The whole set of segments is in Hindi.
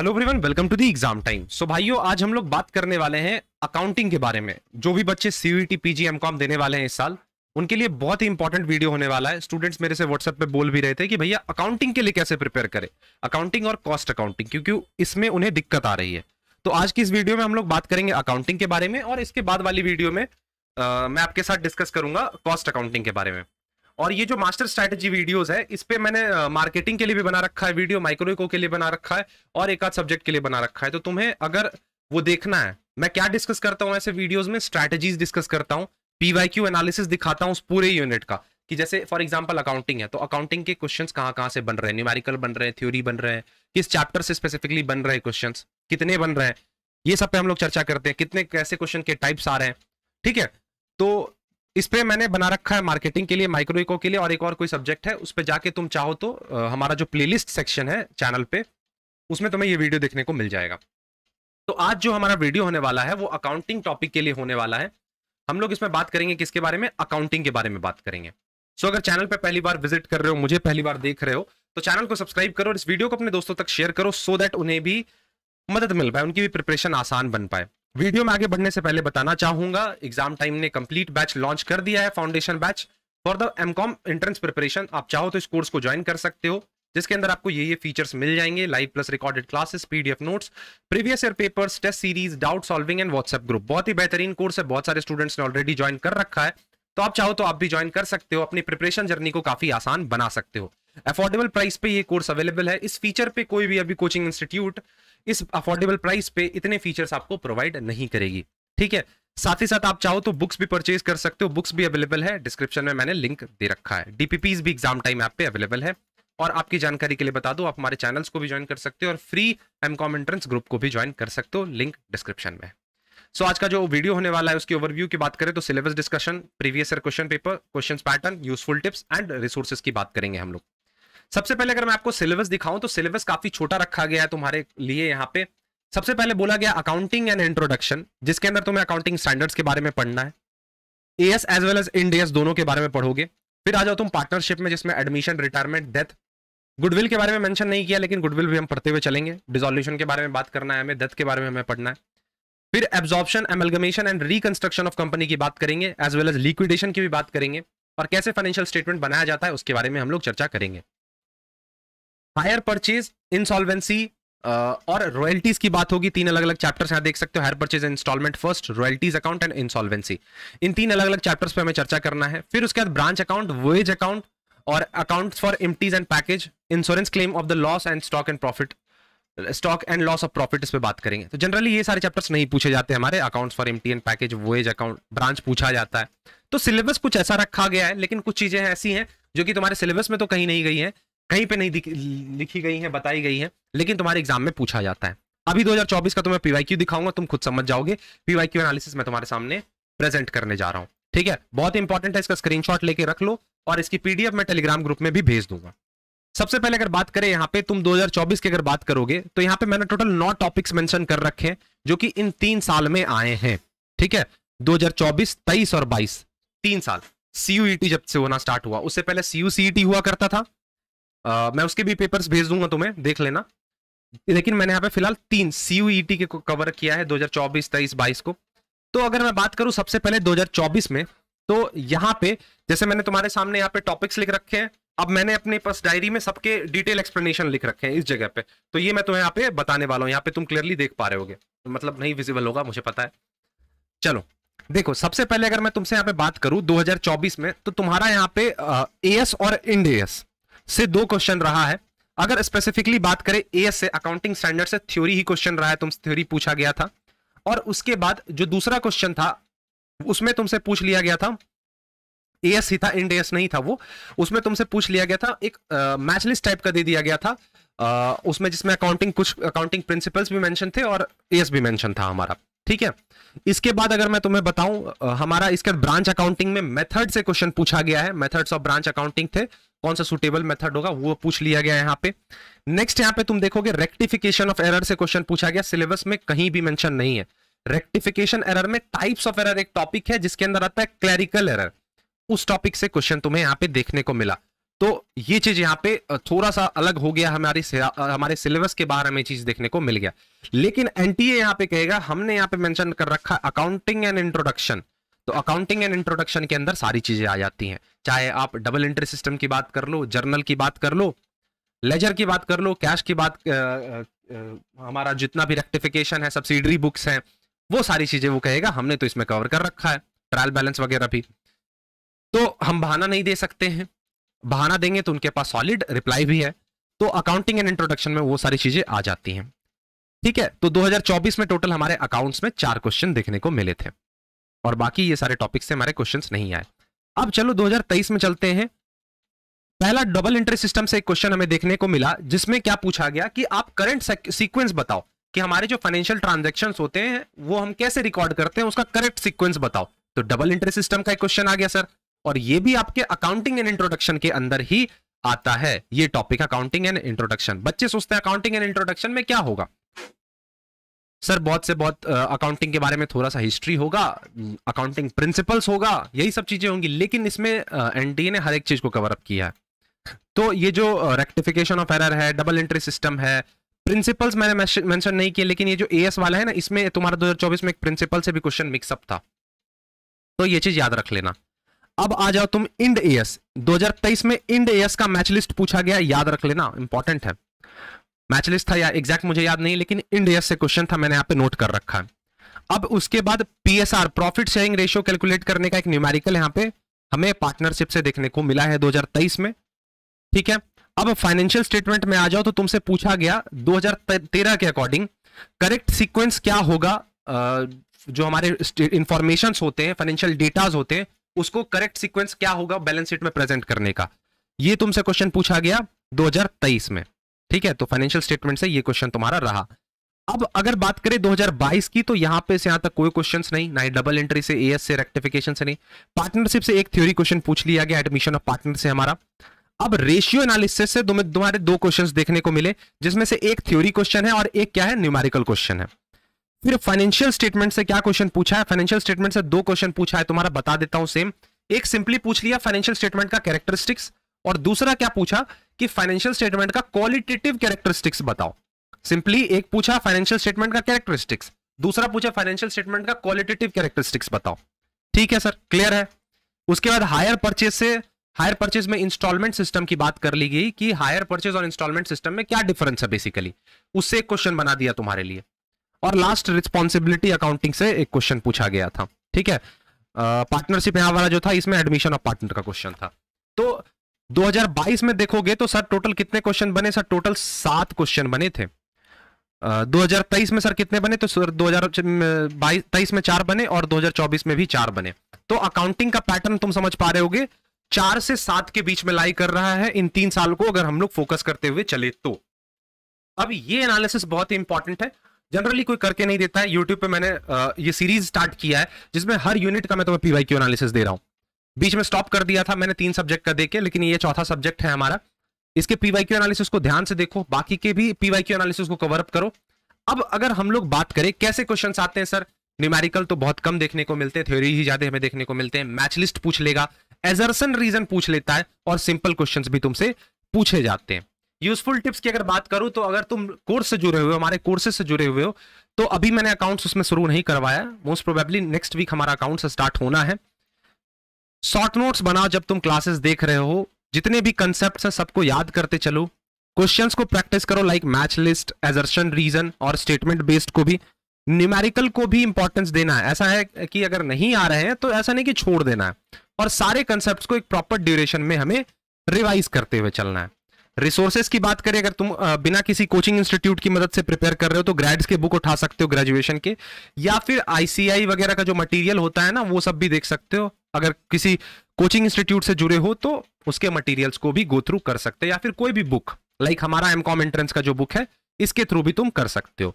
hello everyone welcome to the exam time so भाइयों आज हम लोग बात करने वाले हैं अकाउंटिंग के बारे में जो भी बच्चे सीयूईटी पीजी एमकॉम देने वाले हैं इस साल उनके लिए बहुत ही इंपॉर्टेंट वीडियो होने वाला है स्टूडेंट्स मेरे से व्हाट्सएप पे बोल भी रहे थे कि भैया अकाउंटिंग के लिए कैसे प्रिपेयर करें अकाउंटिंग और कॉस्ट अकाउंटिंग क्योंकि इसमें उन्हें दिक्कत आ रही है तो आज की इस वीडियो में हम लोग बात करेंगे अकाउंटिंग के बारे में और इसके बाद वाली वीडियो में आ, मैं आपके साथ डिस्कस करूंगा कॉस्ट अकाउंटिंग के बारे में और ये जो मास्टर स्ट्रैटेजी वीडियोस है इस पर मैंने मार्केटिंग के लिए भी बना रखा है वीडियो माइक्रोइको के लिए बना रखा है और एक आध सब्जेक्ट के लिए बना रखा है तो तुम्हें अगर वो देखना है मैं क्या डिस्कस करता हूँ ऐसे वीडियोज में स्ट्रैटेजीज डिस्कस करता हूँ पीवाईक्यू एनालिसिस दिखाता हूँ उस पूरे यूनिट का कि जैसे फॉर एग्जाम्पल अकाउंटिंग है तो अकाउंटिंग के क्वेश्चन कहाँ कहाँ से बन रहे हैं न्यूमेरिकल बन रहे हैं थ्योरी बन रहे हैं किस चैप्टर से स्पेसिफिकली बन रहे क्वेश्चन कितने बन रहे हैं ये सब पे हम लोग चर्चा करते हैं कितने कैसे क्वेश्चन के टाइप्स आ रहे हैं ठीक है तो इस पर मैंने बना रखा है मार्केटिंग के लिए माइक्रो इको के लिए और एक और कोई सब्जेक्ट है उस पर जाके तुम चाहो तो हमारा जो प्लेलिस्ट सेक्शन है चैनल पे उसमें तुम्हें ये वीडियो देखने को मिल जाएगा तो आज जो हमारा वीडियो होने वाला है वो अकाउंटिंग टॉपिक के लिए होने वाला है हम लोग इसमें बात करेंगे किसके बारे में अकाउंटिंग के बारे में बात करेंगे सो अगर चैनल पर पहली बार विजिट कर रहे हो मुझे पहली बार देख रहे हो तो चैनल को सब्सक्राइब करो और इस वीडियो को अपने दोस्तों तक शेयर करो सो so दैट उन्हें भी मदद मिल पाए उनकी भी प्रिपरेशन आसान बन पाए वीडियो में आगे बढ़ने से पहले बताना चाहूंगा एग्जाम टाइम ने कंप्लीट बैच लॉन्च कर दिया है foundation batch for the M Com entrance preparation आप चाहो तो इस कोर्स को ज्वाइन कर सकते हो जिसके अंदर आपको ये ये फीचर्स मिल जाएंगे live plus recorded classes PDF notes previous year papers test series doubt solving and WhatsApp group बहुत ही बेहतरीन कोर्स है बहुत सारे स्टूडेंट्स ने ऑलरेडी ज्वाइन कर रखा है तो आप चाहो तो आप भी ज्वाइन कर सकते हो अपनी प्रिपरेशन जर्नी को काफी आसान बना सकते हो अफोर्डेबल प्राइस पे ये कोर्स अवेलेबल है इस फीचर पे कोई भी अभी कोचिंग इंस्टीट्यूट इस अफोर्डेबल प्राइस पे इतने फीचर्स आपको प्रोवाइड नहीं करेगी ठीक है साथ ही साथ आप चाहो तो बुक्स भी परचेज कर सकते हो बुक्स भी अवेलेबल है डिस्क्रिप्शन में मैंने लिंक दे रखा है डीपीपी भी एग्जाम टाइम ऐप पे अवेलेबल है और आपकी जानकारी के लिए बता दो आप हमारे चैनल्स को भी ज्वाइन कर सकते हो और free M Com entrance group को भी ज्वाइन कर सकते हो लिंक डिस्क्रिप्शन में सो so, आज का जो वीडियो होने वाला है उसकी ओवरव्यू की बात करें तो syllabus discussion previous year question paper question pattern useful tips and resources की बात करेंगे हम लोग सबसे पहले अगर मैं आपको सिलेबस दिखाऊं तो सिलेबस काफी छोटा रखा गया है तुम्हारे लिए यहाँ पे सबसे पहले बोला गया अकाउंटिंग एंड इंट्रोडक्शन जिसके अंदर तुम्हें अकाउंटिंग स्टैंडर्ड्स के बारे में पढ़ना है A S as well as Ind दोनों के बारे में पढ़ोगे फिर आ जाओ तुम पार्टनरशिप में जिसमें एडमिशन रिटायरमेंट डेथ गुडविल के बारे में मेंशन नहीं किया लेकिन गुडविल भी हम पढ़ते हुए चलेंगे डिजोल्यूशन के बारे में बात करना है हमें डेथ के बारे में हमें पढ़ना है फिर absorption amalgamation and reconstruction of company की बात करेंगे एज वेल एज लिक्विडेशन की भी बात करेंगे और कैसे फाइनेंशियल स्टेटमेंट बनाया जाता है उसके बारे में हम लोग चर्चा करेंगे हायर परचेज इंसॉल्वेंसी और रॉयल्टीज की बात होगी तीन अलग अलग चैप्टर्स यहाँ देख सकते हो hire purchase instalment first royalties account and insolvency इन तीन अलग अलग चैप्टर्स पर हमें चर्चा करना है फिर उसके बाद ब्रांच अकाउंट वेज अकाउंट और account for empties and package insurance claim of the loss and stock and profit stock and loss of profit इस पर बात करेंगे तो जनरली ये सारे चैप्टर्स नहीं पूछे जाते हमारे accounts for empty and package wage account branch पूछा जाता है तो सिलेबस कुछ ऐसा रखा गया है लेकिन कुछ चीजें ऐसी हैं जो कि तुम्हारे सिलेबस में तो कहीं नहीं गई हैं कहीं पे नहीं लिखी गई है बताई गई है लेकिन तुम्हारे एग्जाम में पूछा जाता है अभी 2024 का तुम्हें तो क्यू दिखाऊंगा तुम खुद समझ जाओगे पीवाईक्यू एनालिसिस मैं तुम्हारे सामने प्रेजेंट करने जा रहा हूं ठीक है बहुत इंपॉर्टेंट है इसका स्क्रीनशॉट लेके रख लो और इसकी पीडीएफ मैं टेलीग्राम ग्रुप में भी भेज दूंगा सबसे पहले अगर बात करें यहाँ पे तुम 2024 की अगर बात करोगे तो यहाँ पे मैंने टोटल नौ टॉपिक्स मेंशन कर रखे हैं जो कि इन तीन साल में आए हैं ठीक है 2024, 23 और 22 तीन साल सीयूईटी e जब से होना स्टार्ट हुआ उससे पहले सीयूसी e हुआ करता था आ, मैं उसके भी पेपर्स भेज दूंगा तुम्हें देख लेना लेकिन मैंने यहाँ पे फिलहाल तीन सी e के कवर किया है 2024 तेईस बाईस को तो अगर मैं बात करूँ सबसे पहले 2024 में तो यहाँ पे जैसे मैंने तुम्हारे सामने यहाँ पे टॉपिक्स लिख रखे हैं अब मैंने अपने पास डायरी में सबके डिटेल एक्सप्लेनेशन लिख रखे हैं इस जगह पे तो ये मैं तुम्हें यहाँ पे बताने वाला हूँ यहाँ पे तुम क्लियरली देख पा रहे होगे तो मतलब नहीं विजिबल होगा मुझे पता है चलो देखो सबसे पहले अगर मैं तुमसे यहाँ पे बात करूं 2024 में तो तुम्हारा यहाँ पे ए एस और इंड एस से दो क्वेश्चन रहा है अगर स्पेसिफिकली बात करें ए से अकाउंटिंग स्टैंडर्ड से थ्योरी ही क्वेश्चन रहा है तुमसे थ्योरी पूछा गया था और उसके बाद जो दूसरा क्वेश्चन था उसमें तुमसे पूछ लिया गया था ए ही था इंड नहीं था वो उसमें तुमसे पूछ लिया गया था एक मैचलिस्ट टाइप का दे दिया गया था आ, उसमें जिसमें अकाउंटिंग कुछ अकाउंटिंग प्रिंसिपल्स भी मेंशन थे और ए भी मेंशन था हमारा ठीक है इसके बाद अगर मैं तुम्हें बताऊं हमारा इसके ब्रांच अकाउंटिंग में मेथड से क्वेश्चन पूछा गया है मेथड्स ऑफ ब्रांच अकाउंटिंग थे कौन सा सुटेबल मेथड होगा वो पूछ लिया गया यहाँ पे नेक्स्ट यहाँ पे तुम देखोगे रेक्टिफिकेशन ऑफ एरर से क्वेश्चन पूछा गया सिलेबस में कहीं भी मेंशन नहीं है रेक्टिफिकेशन एरर में टाइप्स ऑफ एरर एक टॉपिक है जिसके अंदर आता है क्लैरिकल एरर उस टॉपिक से क्वेश्चन तुम्हें यहाँ पे देखने को मिला तो ये चीज यहाँ पे थोड़ा सा अलग हो गया हमारी हमारे सिलेबस के बाहर हमें चीज देखने को मिल गया लेकिन एनटीए यहाँ पे कहेगा हमने यहाँ पे मेंशन कर रखा अकाउंटिंग एंड इंट्रोडक्शन तो अकाउंटिंग एंड इंट्रोडक्शन के अंदर सारी चीजें आ जाती हैं चाहे आप डबल एंट्री सिस्टम की बात कर लो जर्नल की बात कर लो लेजर की बात कर लो कैश की बात हमारा जितना भी रेक्टिफिकेशन है सब्सिडरी बुक्स हैं वो सारी चीजें वो कहेगा हमने तो इसमें कवर कर रखा है ट्रायल बैलेंस वगैरह भी तो हम बहाना नहीं दे सकते हैं बहाना देंगे तो उनके पास सॉलिड रिप्लाई भी है तो अकाउंटिंग एंड इंट्रोडक्शन में वो सारी चीजें आ जाती हैं ठीक है तो 2024 में टोटल हमारे अकाउंट्स में चार क्वेश्चन देखने को मिले थे और बाकी ये सारे टॉपिक से हमारे क्वेश्चंस नहीं आए अब चलो 2023 में चलते हैं पहला डबल इंट्री सिस्टम से एक क्वेश्चन हमें देखने को मिला जिसमें क्या पूछा गया कि आप करंट सीक्वेंस बताओ कि हमारे जो फाइनेंशियल ट्रांजेक्शन होते हैं वो हम कैसे रिकॉर्ड करते हैं उसका करेक्ट सीक्वेंस बताओ तो डबल इंट्री सिस्टम का एक क्वेश्चन आ गया सर और ये भी आपके अकाउंटिंग एंड इंट्रोडक्शन के अंदर ही आता है ये टॉपिक अकाउंटिंग एंड इंट्रोडक्शन बच्चे सोचते हैं अकाउंटिंग एंड इंट्रोडक्शन में क्या होगा सर बहुत से बहुत अकाउंटिंग के बारे में थोड़ा सा हिस्ट्री होगा अकाउंटिंग प्रिंसिपल्स होगा यही सब चीज़ें होंगी लेकिन इसमें एनडीए ने हर एक चीज़ को कवर अप किया है तो ये जो रेक्टिफिकेशन ऑफ एरर है डबल एंट्री सिस्टम है प्रिंसिपल्स मैंने मेंशन नहीं किए लेकिन ये जो एएस वाला है ना इसमें तुम्हारा 2024 में एक प्रिंसिपल से भी क्वेश्चन मिक्सअप था तो ये चीज़ याद रख लेना अब आ जाओ तुम इंड एएस 2023 में इंड एएस का मैच लिस्ट पूछा गया याद रख लेना इंपॉर्टेंट है मैचलिस था या एग्जैक्ट मुझे याद नहीं लेकिन इंडियस से क्वेश्चन था मैंने यहाँ पे नोट कर रखा अब उसके बाद PSR profit sharing ratio calculate करने का एक न्यूमेरिकल यहाँ पे हमें पार्टनरशिप से देखने को मिला है 2023 में ठीक है अब फाइनेंशियल स्टेटमेंट में आ जाओ तो तुमसे पूछा गया 2013 के अकॉर्डिंग करेक्ट सीक्वेंस क्या होगा जो हमारे इंफॉर्मेशन होते हैं फाइनेंशियल डेटाज होते हैं उसको करेक्ट सिक्वेंस क्या होगा बैलेंस शीट में प्रेजेंट करने का ये तुमसे क्वेश्चन पूछा गया 2023 में ठीक है तो फाइनेंशियल स्टेटमेंट से ये क्वेश्चन तुम्हारा रहा अब अगर बात करें 2022 की तो यहां पे से यहां तक कोई क्वेश्चंस नहीं ना ही डबल एंट्री से एएस से रेक्टिफिकेशन से नहीं पार्टनरशिप से एक थ्योरी क्वेश्चन पूछ लिया गया एडमिशन ऑफ पार्टनर से हमारा अब रेशियो एनालिसिस से तुम्हें तुम्हारे दो क्वेश्चन देखने को मिले जिसमें से एक थ्योरी क्वेश्चन है और एक क्या है न्यूमेरिकल क्वेश्चन है फिर फाइनेंशियल स्टेटमेंट से क्या क्वेश्चन पूछा है फाइनेंशियल स्टेटमेंट से दो क्वेश्चन पूछा है तुम्हारा बता देता हूं सेम एक सिंपली पूछ लिया फाइनेंशियल स्टेटमेंट का कैरेक्टरिस्टिक्स और दूसरा क्या पूछा कि फाइनेंशियल स्टेटमेंट का क्वालिटेटिव कैरेक्टरिस्टिक्स बताओ सिंपली एक पूछा फाइनेंशियल स्टेटमेंट का कैरेक्टरिस्टिक्स दूसरा पूछा फाइनेंशियल स्टेटमेंट का क्वालिटेटिव कैरेक्टरिस्टिक्स बताओ ठीक है सर क्लियर है उसके बाद हायर परचेज से हायर परचेज में इंस्टॉलमेंट सिस्टम की बात कर ली गई कि हायर परचेज और इंस्टॉलमेंट सिस्टम में क्या डिफरेंस है बेसिकली उससे एक क्वेश्चन बना दिया तुम्हारे लिए और लास्ट रिस्पॉन्सिबिलिटी अकाउंटिंग से एक क्वेश्चन पूछा गया था ठीक है पार्टनरशिप यहां वाला जो था इसमें एडमिशन ऑफ पार्टनर का क्वेश्चन था तो 2022 में देखोगे तो सर टोटल कितने क्वेश्चन बने सर टोटल सात क्वेश्चन बने थे uh, 2023 में सर कितने बने तो सर दो हजार तेईस में चार बने और 2024 में भी चार बने तो अकाउंटिंग का पैटर्न तुम समझ पा रहे होगे चार से सात के बीच में लाई कर रहा है इन तीन साल को अगर हम लोग फोकस करते हुए चले तो अब ये एनालिसिस बहुत ही इंपॉर्टेंट है जनरली कोई करके नहीं देता है यूट्यूब पे मैंने ये सीरीज स्टार्ट किया है जिसमें हर यूनिट का मैं तुम्हें पीवाई क्यू एनालिसिस दे रहा हूं बीच में स्टॉप कर दिया था मैंने तीन सब्जेक्ट का देके लेकिन ये चौथा सब्जेक्ट है हमारा इसके पीवाईक्यू एनालिसिस को ध्यान से देखो बाकी के भी पीवाईक्यू एनालिसिस को कवर अप करो अब अगर हम लोग बात करें कैसे क्वेश्चन आते हैं सर न्यूमेरिकल तो बहुत कम देखने को मिलते हैं थ्योरी ही ज्यादा हमें देखने को मिलते हैं मैच लिस्ट पूछ लेगा एजर्सन रीजन पूछ लेता है और सिंपल क्वेश्चन भी तुमसे पूछे जाते हैं यूजफुल टिप्स की अगर बात करूं तो अगर तुम कोर्स से जुड़े हुए हो हमारे कोर्सेज से जुड़े हुए हो तो अभी मैंने अकाउंट्स उसमें शुरू नहीं करवाया मोस्ट प्रोबेबली नेक्स्ट वीक हमारा अकाउंट्स स्टार्ट होना है शॉर्ट नोट्स बनाओ जब तुम क्लासेस देख रहे हो जितने भी कंसेप्ट हैं सबको याद करते चलो क्वेश्चंस को प्रैक्टिस करो like match list assertion reason और स्टेटमेंट बेस्ड को भी न्यूमेरिकल को भी इंपॉर्टेंस देना है ऐसा है कि अगर नहीं आ रहे हैं तो ऐसा नहीं कि छोड़ देना है और सारे कंसेप्ट को एक प्रॉपर ड्यूरेशन में हमें रिवाइज करते हुए चलना है रिसोर्सेज की बात करें अगर तुम बिना किसी कोचिंग इंस्टीट्यूट की मदद से प्रिपेयर कर रहे हो तो ग्रेड्स के बुक उठा सकते हो ग्रेजुएशन के या फिर आईसीआई वगैरह का जो मटेरियल होता है ना वो सब भी देख सकते हो अगर किसी कोचिंग इंस्टीट्यूट से जुड़े हो तो उसके मटेरियल्स को भी गो थ्रू कर सकते हैं या फिर कोई भी बुक लाइक हमारा एम कॉम एंट्रेंस का जो बुक है इसके थ्रू भी तुम कर सकते हो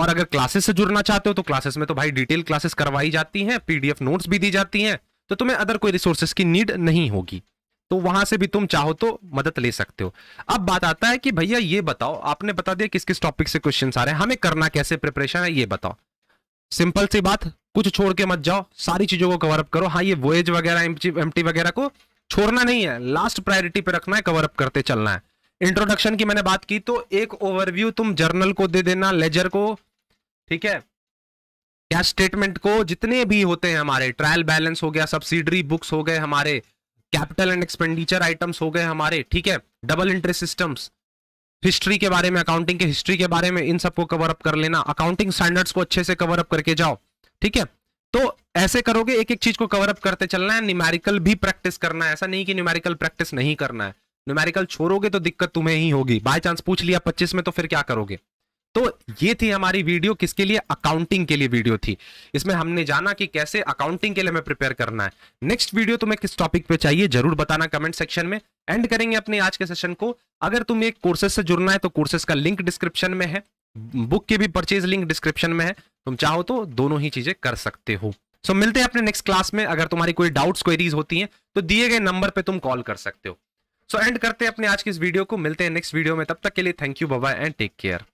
और अगर क्लासेस से जुड़ना चाहते हो तो क्लासेस में तो भाई डिटेल क्लासेस करवाई जाती हैं पीडीएफ नोट्स भी दी जाती हैं तो तुम्हें अदर कोई रिसोर्सेस की नीड नहीं होगी तो वहां से भी तुम चाहो तो मदद ले सकते हो अब बात आता है कि भैया ये बताओ आपने बता दिया किस किस टॉपिक से क्वेश्चन आ रहे हैं हमें करना कैसे प्रिपरेशन है ये बताओ सिंपल सी बात कुछ छोड़ के मत जाओ सारी चीजों को कवर अप करो हाँ ये वोएज वगैरह एम वगैरह को छोड़ना नहीं है लास्ट प्रायोरिटी पे रखना है कवर अप करते चलना है इंट्रोडक्शन की मैंने बात की तो एक ओवरव्यू तुम जर्नल को दे देना लेजर को ठीक है क्या स्टेटमेंट को जितने भी होते हैं हमारे ट्रायल बैलेंस हो गया सब्सिडरी बुक्स हो गए हमारे कैपिटल एंड एक्सपेंडिचर आइटम्स हो गए हमारे ठीक है डबल इंटरेस्ट सिस्टम्स हिस्ट्री के बारे में अकाउंटिंग के हिस्ट्री के बारे में इन सबको कवर अप कर लेना अकाउंटिंग स्टैंडर्ड्स को अच्छे से कवर अप करके जाओ ठीक है तो ऐसे करोगे एक एक चीज को कवर अप करते चलना है न्यूमेरिकल भी प्रैक्टिस करना है ऐसा नहीं कि न्यूमेरिकल प्रैक्टिस नहीं करना है न्यूमेरिकल छोड़ोगे तो दिक्कत तुम्हें ही होगी बाय चांस पूछ लिया पच्चीस में तो फिर क्या करोगे तो ये थी हमारी वीडियो किसके लिए अकाउंटिंग के लिए वीडियो थी इसमें हमने जाना कि कैसे अकाउंटिंग के लिए हमें प्रिपेयर करना है नेक्स्ट वीडियो तुम्हें किस टॉपिक पे चाहिए जरूर बताना कमेंट सेक्शन में एंड करेंगे अपने आज के सेशन को अगर तुम्हें कोर्सेज से जुड़ना है तो कोर्सेज का लिंक डिस्क्रिप्शन में है बुक की भी परचेज लिंक डिस्क्रिप्शन में है तुम चाहो तो दोनों ही चीजें कर सकते हो सो so, मिलते हैं अपने नेक्स्ट क्लास में अगर तुम्हारी कोई डाउट्स क्वेरीज होती हैं तो दिए गए नंबर पे तुम कॉल कर सकते हो सो so, एंड करते हैं अपने आज की इस वीडियो को मिलते हैं नेक्स्ट वीडियो में तब तक के लिए थैंक यू बाबा एंड टेक केयर